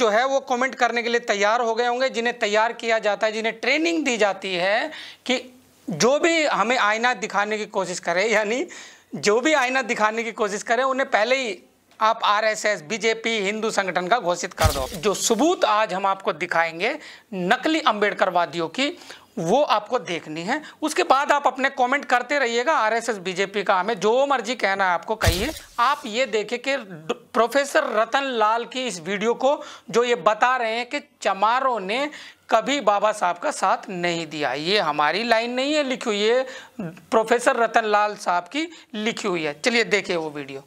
जो है वो कमेंट करने के लिए तैयार हो गए होंगे जिन्हें तैयार किया जाता है जिन्हें ट्रेनिंग दी जाती है कि जो भी हमें आईना दिखाने की कोशिश करें यानी जो भी आईना दिखाने की कोशिश करें उन्हें पहले ही आप आरएसएस बीजेपी हिंदू संगठन का घोषित कर दो जो सबूत आज हम आपको दिखाएंगे नकली अंबेडकरवादियों की वो आपको देखनी है उसके बाद आप अपने कमेंट करते रहिएगा आरएसएस बीजेपी का हमें जो मर्जी कहना है आपको कहिए आप ये देखें कि प्रोफेसर रतन लाल की इस वीडियो को जो ये बता रहे हैं कि चमारों ने कभी बाबा साहब का साथ नहीं दिया ये हमारी लाइन नहीं है लिखी हुई है प्रोफेसर रतन लाल साहब की लिखी हुई है चलिए देखिए वो वीडियो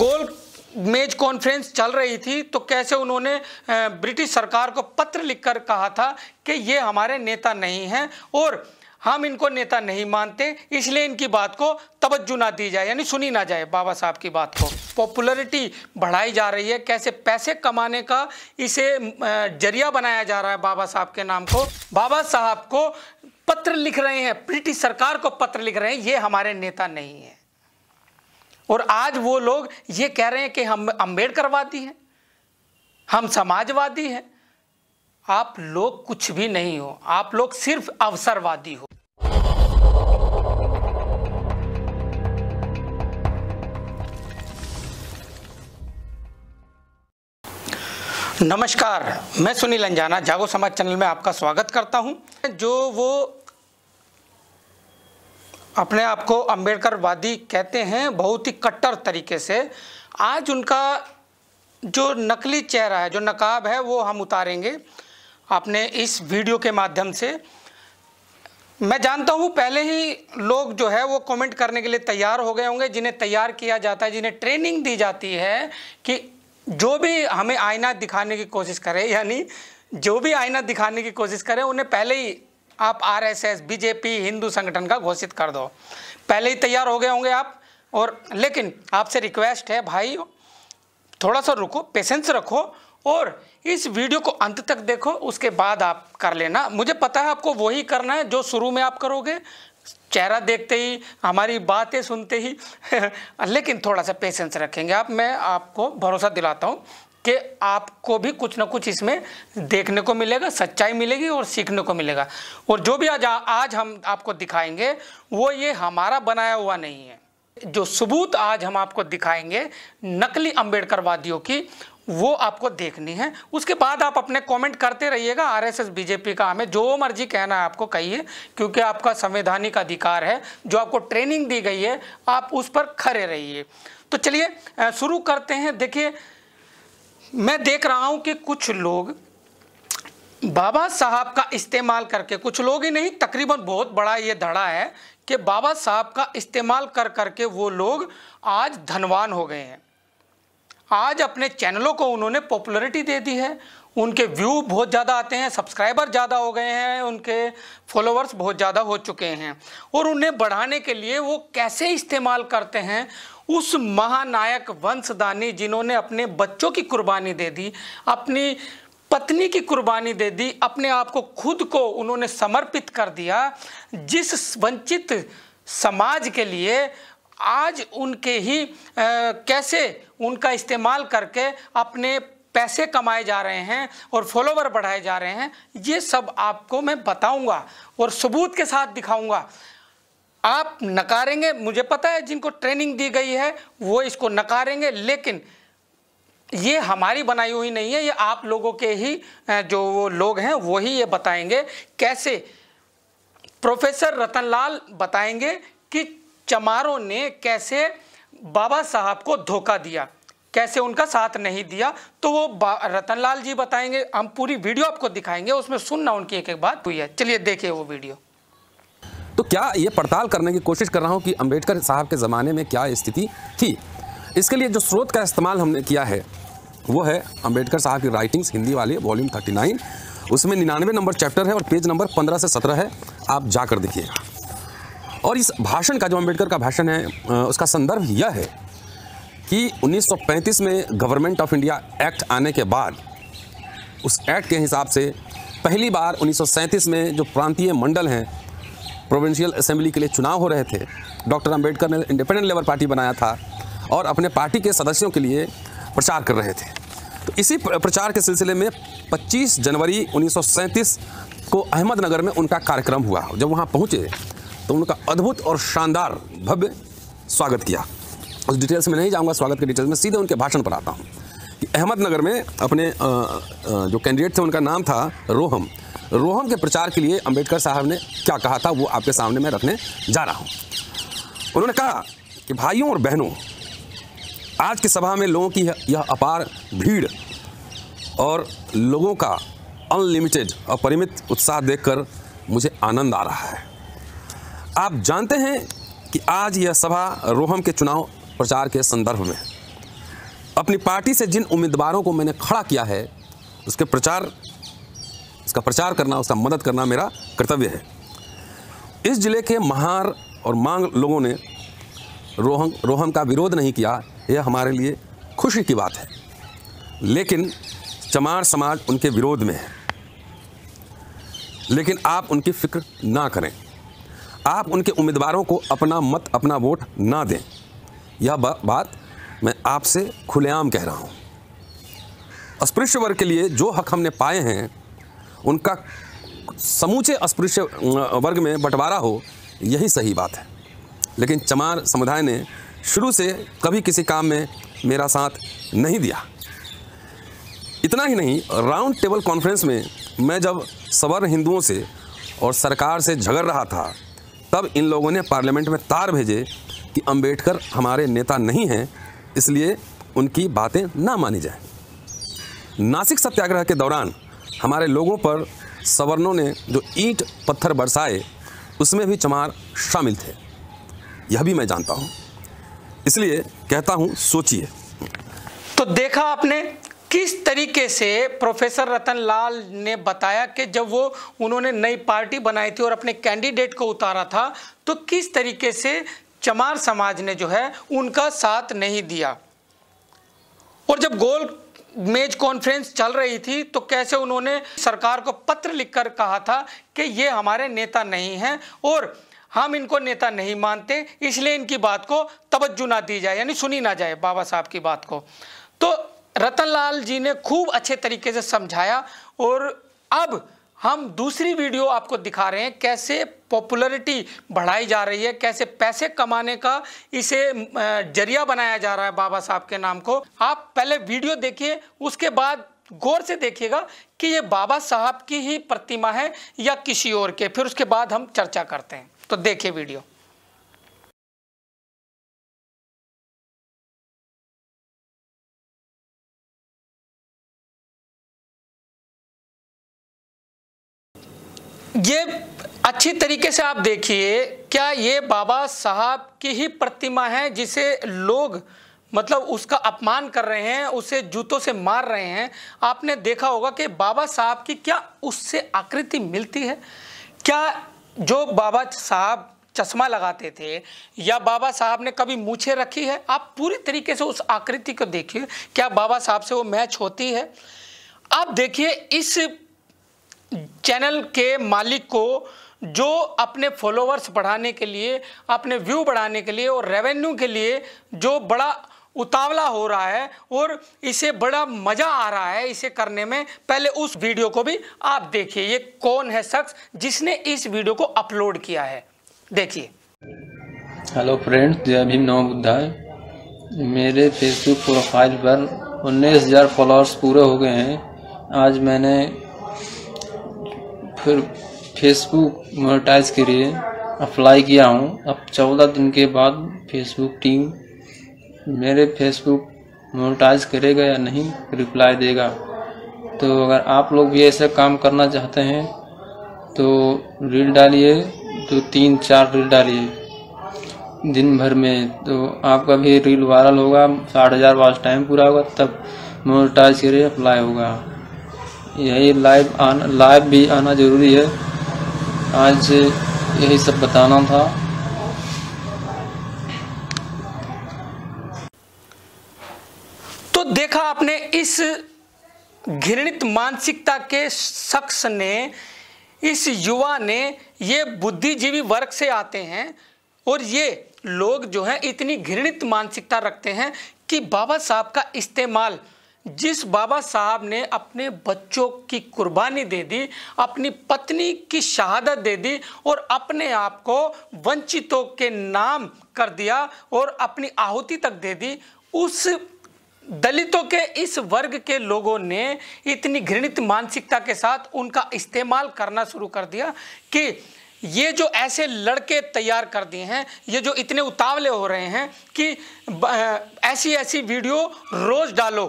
गोल मेज कॉन्फ्रेंस चल रही थी तो कैसे उन्होंने ब्रिटिश सरकार को पत्र लिखकर कहा था कि ये हमारे नेता नहीं हैं और हम इनको नेता नहीं मानते इसलिए इनकी बात को तवज्जो ना दी जाए यानी सुनी ना जाए बाबा साहब की बात को पॉपुलरिटी बढ़ाई जा रही है कैसे पैसे कमाने का इसे जरिया बनाया जा रहा है बाबा साहब के नाम को बाबा साहब को पत्र लिख रहे हैं ब्रिटिश सरकार को पत्र लिख रहे हैं ये हमारे नेता नहीं है और आज वो लोग ये कह रहे हैं कि हम अम्बेडकरवादी हैं हम समाजवादी हैं आप लोग कुछ भी नहीं हो आप लोग सिर्फ अवसरवादी हो नमस्कार मैं सुनील अंजाना जागो समाज चैनल में आपका स्वागत करता हूं जो वो अपने आप को अम्बेडकरवादी कहते हैं बहुत ही कट्टर तरीके से आज उनका जो नकली चेहरा है जो नकाब है वो हम उतारेंगे आपने इस वीडियो के माध्यम से मैं जानता हूँ पहले ही लोग जो है वो कमेंट करने के लिए तैयार हो गए होंगे जिन्हें तैयार किया जाता है जिन्हें ट्रेनिंग दी जाती है कि जो भी हमें आईना दिखाने की कोशिश करे यानी जो भी आईना दिखाने की कोशिश करे उन्हें पहले ही आप आरएसएस बीजेपी हिंदू संगठन का घोषित कर दो पहले ही तैयार हो गए होंगे आप और लेकिन आपसे रिक्वेस्ट है भाई थोड़ा सा रुको पेशेंस रखो और इस वीडियो को अंत तक देखो उसके बाद आप कर लेना मुझे पता है आपको वही करना है जो शुरू में आप करोगे चेहरा देखते ही हमारी बातें सुनते ही लेकिन थोड़ा सा पेशेंस रखेंगे आप मैं आपको भरोसा दिलाता हूँ कि आपको भी कुछ ना कुछ इसमें देखने को मिलेगा सच्चाई मिलेगी और सीखने को मिलेगा और जो भी आज आज हम आपको दिखाएंगे वो ये हमारा बनाया हुआ नहीं है जो सबूत आज हम आपको दिखाएंगे नकली वादियों की वो आपको देखनी है उसके बाद आप अपने कमेंट करते रहिएगा आरएसएस बीजेपी का हमें जो मर्जी कहना है आपको कहिए क्योंकि आपका संवैधानिक अधिकार है जो आपको ट्रेनिंग दी गई है आप उस पर खड़े रहिए तो चलिए शुरू करते हैं देखिए मैं देख रहा हूं कि कुछ लोग बाबा साहब का इस्तेमाल करके कुछ लोग ही नहीं तकरीबन बहुत बड़ा ये धड़ा है कि बाबा साहब का इस्तेमाल कर करके वो लोग आज धनवान हो गए हैं आज अपने चैनलों को उन्होंने पॉपुलरिटी दे दी है उनके व्यू बहुत ज़्यादा आते हैं सब्सक्राइबर ज़्यादा हो गए हैं उनके फॉलोअर्स बहुत ज़्यादा हो चुके हैं और उन्हें बढ़ाने के लिए वो कैसे इस्तेमाल करते हैं उस महानायक वंशदानी जिन्होंने अपने बच्चों की कुर्बानी दे दी अपनी पत्नी की कुर्बानी दे दी अपने आप को खुद को उन्होंने समर्पित कर दिया जिस वंचित समाज के लिए आज उनके ही आ, कैसे उनका इस्तेमाल करके अपने पैसे कमाए जा रहे हैं और फॉलोवर बढ़ाए जा रहे हैं ये सब आपको मैं बताऊंगा और सबूत के साथ दिखाऊंगा आप नकारेंगे मुझे पता है जिनको ट्रेनिंग दी गई है वो इसको नकारेंगे लेकिन ये हमारी बनाई हुई नहीं है ये आप लोगों के ही जो वो लोग हैं वही ये बताएंगे कैसे प्रोफेसर रतनलाल बताएंगे कि चमारों ने कैसे बाबा साहब को धोखा दिया कैसे उनका साथ नहीं दिया तो वो रतनलाल जी बताएंगे हम पूरी वीडियो आपको दिखाएंगे उसमें सुनना उनकी एक एक बात हुई है चलिए देखिए वो वीडियो तो क्या ये पड़ताल करने की कोशिश कर रहा हूँ कि अम्बेडकर साहब के ज़माने में क्या स्थिति थी इसके लिए जो स्रोत का इस्तेमाल हमने किया है वो है अम्बेडकर साहब की राइटिंग्स हिंदी वाले वॉल्यूम थर्टी नाइन उसमें निन्यानवे नंबर चैप्टर है और पेज नंबर पंद्रह से सत्रह है आप जाकर देखिएगा और इस भाषण का जो अम्बेडकर का भाषण है उसका संदर्भ यह है कि 1935 में गवर्नमेंट ऑफ इंडिया एक्ट आने के बाद उस एक्ट के हिसाब से पहली बार 1937 में जो प्रांतीय मंडल हैं प्रोविंशियल असेंबली के लिए चुनाव हो रहे थे डॉक्टर अंबेडकर ने इंडिपेंडेंट लेबर पार्टी बनाया था और अपने पार्टी के सदस्यों के लिए प्रचार कर रहे थे तो इसी प्रचार के सिलसिले में 25 जनवरी 1937 को अहमदनगर में उनका कार्यक्रम हुआ जब वहाँ पहुँचे तो उनका अद्भुत और शानदार भव्य स्वागत किया उस डिटेल्स में नहीं जाऊँगा स्वागत के डिटेल्स में सीधे उनके भाषण पर आता हूँ कि अहमदनगर में अपने जो कैंडिडेट थे उनका नाम था रोहम रोहम के प्रचार के लिए अंबेडकर साहब ने क्या कहा था वो आपके सामने मैं रखने जा रहा हूँ उन्होंने कहा कि भाइयों और बहनों आज की सभा में लोगों की यह अपार भीड़ और लोगों का अनलिमिटेड अपरिमित उत्साह देखकर मुझे आनंद आ रहा है आप जानते हैं कि आज यह सभा रोहम के चुनाव प्रचार के संदर्भ में अपनी पार्टी से जिन उम्मीदवारों को मैंने खड़ा किया है उसके प्रचार उसका प्रचार करना उसका मदद करना मेरा कर्तव्य है इस जिले के महार और मांग लोगों ने रोहम रोहम का विरोध नहीं किया यह हमारे लिए खुशी की बात है लेकिन चमार समाज उनके विरोध में है लेकिन आप उनकी फिक्र ना करें आप उनके उम्मीदवारों को अपना मत अपना वोट ना दें यह बा, बात मैं आपसे खुलेआम कह रहा हूँ अस्पृश्य वर्ग के लिए जो हक हमने पाए हैं उनका समूचे अस्पृश्य वर्ग में बंटवारा हो यही सही बात है लेकिन चमार समुदाय ने शुरू से कभी किसी काम में मेरा साथ नहीं दिया इतना ही नहीं राउंड टेबल कॉन्फ्रेंस में मैं जब सवर्ण हिंदुओं से और सरकार से झगड़ रहा था तब इन लोगों ने पार्लियामेंट में तार भेजे कि अंबेडकर हमारे नेता नहीं हैं इसलिए उनकी बातें ना मानी जाए नासिक सत्याग्रह के दौरान हमारे लोगों पर सवर्णों ने जो ईंट पत्थर बरसाए उसमें भी चमार शामिल थे यह भी मैं जानता हूँ इसलिए कहता हूँ सोचिए तो देखा आपने किस तरीके से प्रोफेसर रतन लाल ने बताया कि जब वो उन्होंने नई पार्टी बनाई थी और अपने कैंडिडेट को उतारा था तो किस तरीके से चमार समाज ने जो है उनका साथ नहीं दिया और जब गोल मेज कॉन्फ्रेंस चल रही थी तो कैसे उन्होंने सरकार को पत्र लिखकर कहा था कि ये हमारे नेता नहीं हैं और हम इनको नेता नहीं मानते इसलिए इनकी बात को तवज्जो ना दी जाए यानी सुनी ना जाए बाबा साहब की बात को तो रतन लाल जी ने खूब अच्छे तरीके से समझाया और अब हम दूसरी वीडियो आपको दिखा रहे हैं कैसे पॉपुलैरिटी बढ़ाई जा रही है कैसे पैसे कमाने का इसे जरिया बनाया जा रहा है बाबा साहब के नाम को आप पहले वीडियो देखिए उसके बाद गौर से देखिएगा कि ये बाबा साहब की ही प्रतिमा है या किसी और के फिर उसके बाद हम चर्चा करते हैं तो देखिए वीडियो ये अच्छी तरीके से आप देखिए क्या ये बाबा साहब की ही प्रतिमा है जिसे लोग मतलब उसका अपमान कर रहे हैं उसे जूतों से मार रहे हैं आपने देखा होगा कि बाबा साहब की क्या उससे आकृति मिलती है क्या जो बाबा साहब चश्मा लगाते थे या बाबा साहब ने कभी मूछे रखी है आप पूरी तरीके से उस आकृति को देखिए क्या बाबा साहब से वो मैच होती है आप देखिए इस चैनल के मालिक को जो अपने फॉलोअर्स बढ़ाने के लिए अपने व्यू बढ़ाने के लिए और रेवेन्यू के लिए जो बड़ा उतावला हो रहा है और इसे बड़ा मज़ा आ रहा है इसे करने में पहले उस वीडियो को भी आप देखिए ये कौन है शख्स जिसने इस वीडियो को अपलोड किया है देखिए हेलो फ्रेंड्स जय भीम नव बुद्धा मेरे फेसबुक प्रोफाइल पर उन्नीस हज़ार फॉलोअर्स पूरे हो गए हैं आज मैंने फिर फेसबुक मोनेटाइज के लिए अप्लाई किया हूँ अब चौदह दिन के बाद फेसबुक टीम मेरे फेसबुक मोनेटाइज करेगा या नहीं रिप्लाई देगा तो अगर आप लोग भी ऐसा काम करना चाहते हैं तो रील डालिए तो तीन चार रील डालिए दिन भर में तो आपका भी रील वायरल होगा साठ हज़ार वाच टाइम पूरा होगा तब मोनेटाइज के लिए अप्लाई होगा यही लाइव आना लाइव भी आना ज़रूरी है आज यही सब बताना था तो देखा आपने इस घृणित मानसिकता के शख्स ने इस युवा ने ये बुद्धिजीवी वर्ग से आते हैं और ये लोग जो है इतनी घृणित मानसिकता रखते हैं कि बाबा साहब का इस्तेमाल जिस बाबा साहब ने अपने बच्चों की कुर्बानी दे दी अपनी पत्नी की शहादत दे दी और अपने आप को वंचितों के नाम कर दिया और अपनी आहुति तक दे दी उस दलितों के इस वर्ग के लोगों ने इतनी घृणित मानसिकता के साथ उनका इस्तेमाल करना शुरू कर दिया कि ये जो ऐसे लड़के तैयार कर दिए हैं ये जो इतने उतावले हो रहे हैं कि ऐसी ऐसी वीडियो रोज़ डालो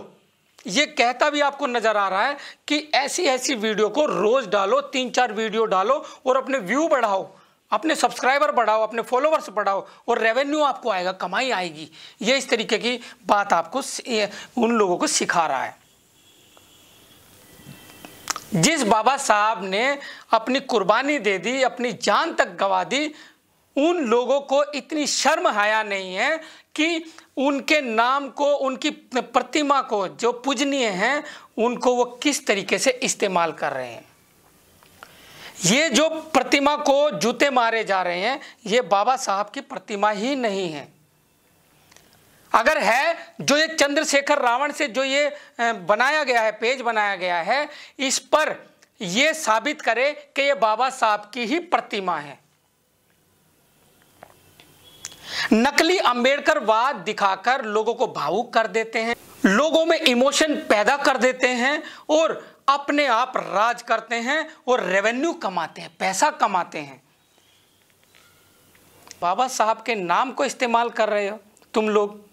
ये कहता भी आपको नजर आ रहा है कि ऐसी ऐसी वीडियो को रोज डालो तीन चार वीडियो डालो और अपने व्यू बढ़ाओ अपने सब्सक्राइबर बढ़ाओ अपने फॉलोवर्स बढ़ाओ और रेवेन्यू आपको आएगा कमाई आएगी ये इस तरीके की बात आपको उन लोगों को सिखा रहा है जिस बाबा साहब ने अपनी कुर्बानी दे दी अपनी जान तक गवा दी उन लोगों को इतनी शर्म हया नहीं है कि उनके नाम को उनकी प्रतिमा को जो पूजनीय हैं उनको वो किस तरीके से इस्तेमाल कर रहे हैं ये जो प्रतिमा को जूते मारे जा रहे हैं ये बाबा साहब की प्रतिमा ही नहीं है अगर है जो ये चंद्रशेखर रावण से जो ये बनाया गया है पेज बनाया गया है इस पर ये साबित करे कि ये बाबा साहब की ही प्रतिमा है नकली अंबेडकर वाद दिखाकर लोगों को भावुक कर देते हैं लोगों में इमोशन पैदा कर देते हैं और अपने आप राज करते हैं और रेवेन्यू कमाते हैं पैसा कमाते हैं बाबा साहब के नाम को इस्तेमाल कर रहे हो तुम लोग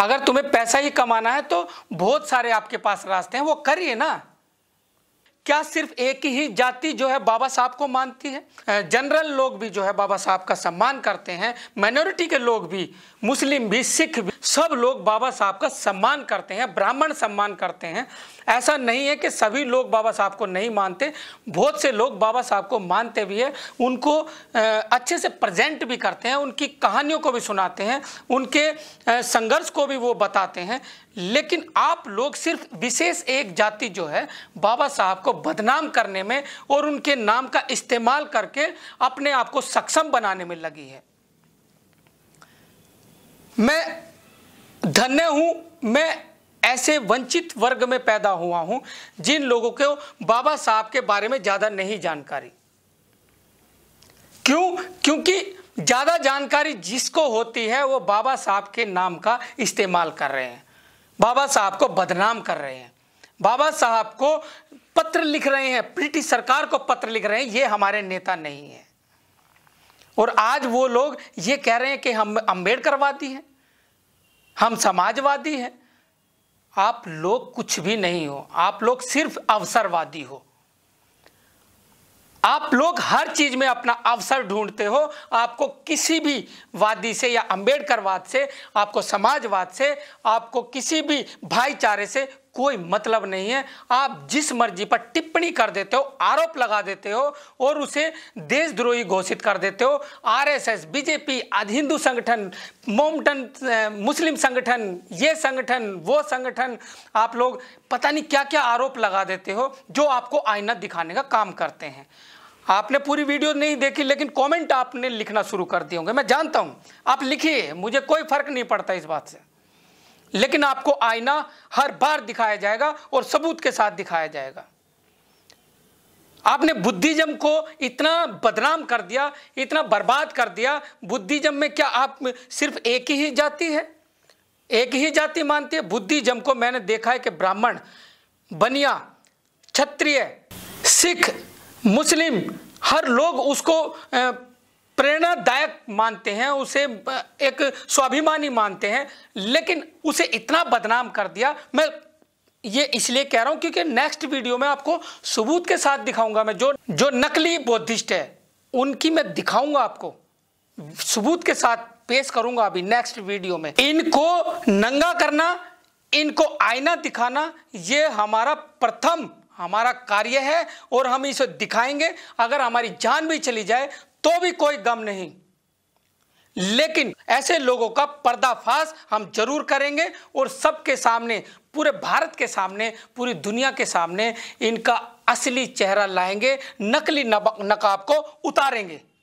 अगर तुम्हें पैसा ही कमाना है तो बहुत सारे आपके पास रास्ते हैं वो करिए ना क्या सिर्फ एक ही जाति जो है बाबा साहब को मानती है जनरल लोग भी जो है बाबा साहब का सम्मान करते हैं माइनॉरिटी के लोग भी मुस्लिम भी सिख भी सब लोग बाबा साहब का सम्मान करते हैं ब्राह्मण सम्मान करते हैं ऐसा नहीं है कि सभी लोग बाबा साहब को नहीं मानते बहुत से लोग बाबा साहब को मानते भी हैं उनको अच्छे से प्रेजेंट भी करते हैं उनकी कहानियों को भी सुनाते हैं उनके संघर्ष को भी वो बताते हैं लेकिन आप लोग सिर्फ विशेष एक जाति जो है बाबा साहब को बदनाम करने में और उनके नाम का इस्तेमाल करके अपने आप को सक्षम बनाने में लगी है मैं धन्य हूं मैं ऐसे वंचित वर्ग में पैदा हुआ हूं जिन लोगों को बाबा साहब के बारे में ज्यादा नहीं जानकारी क्यों क्योंकि ज्यादा जानकारी जिसको होती है वो बाबा साहब के नाम का इस्तेमाल कर रहे हैं बाबा साहब को बदनाम कर रहे हैं बाबा साहब को पत्र लिख रहे हैं ब्रिटिश सरकार को पत्र लिख रहे हैं ये हमारे नेता नहीं है और आज वो लोग ये कह रहे हैं कि हम वादी हैं हम समाजवादी हैं आप लोग कुछ भी नहीं हो आप लोग सिर्फ अवसरवादी हो आप लोग हर चीज में अपना अवसर ढूंढते हो आपको किसी भी वादी से या अंबेडकरवाद से आपको समाजवाद से आपको किसी भी भाईचारे से कोई मतलब नहीं है आप जिस मर्जी पर टिप्पणी कर देते हो आरोप लगा देते हो और उसे देशद्रोही घोषित कर देते हो आरएसएस बीजेपी आदि हिंदू संगठन मोमटन मुस्लिम संगठन ये संगठन वो संगठन आप लोग पता नहीं क्या क्या आरोप लगा देते हो जो आपको आईना दिखाने का काम करते हैं आपने पूरी वीडियो नहीं देखी लेकिन कमेंट आपने लिखना शुरू कर दिए होंगे मैं जानता हूं आप लिखिए मुझे कोई फर्क नहीं पड़ता इस बात से लेकिन आपको आईना हर बार दिखाया जाएगा और सबूत के साथ दिखाया जाएगा आपने बुद्धिज्म को इतना बदनाम कर दिया इतना बर्बाद कर दिया बुद्धिज्म में क्या आप सिर्फ एक ही जाति है एक ही जाति मानती है बुद्धिज्म को मैंने देखा है कि ब्राह्मण बनिया क्षत्रिय सिख मुस्लिम हर लोग उसको प्रेरणादायक मानते हैं उसे एक स्वाभिमानी मानते हैं लेकिन उसे इतना बदनाम कर दिया मैं ये इसलिए कह रहा हूं क्योंकि नेक्स्ट वीडियो में आपको सबूत के साथ दिखाऊंगा मैं जो जो नकली बौद्धिस्ट है उनकी मैं दिखाऊंगा आपको सबूत के साथ पेश करूंगा अभी नेक्स्ट वीडियो में इनको नंगा करना इनको आईना दिखाना ये हमारा प्रथम हमारा कार्य है और हम इसे दिखाएंगे अगर हमारी जान भी चली जाए तो भी कोई गम नहीं लेकिन ऐसे लोगों का पर्दाफाश हम जरूर करेंगे और सबके सामने पूरे भारत के सामने पूरी दुनिया के सामने इनका असली चेहरा लाएंगे नकली नकाब को उतारेंगे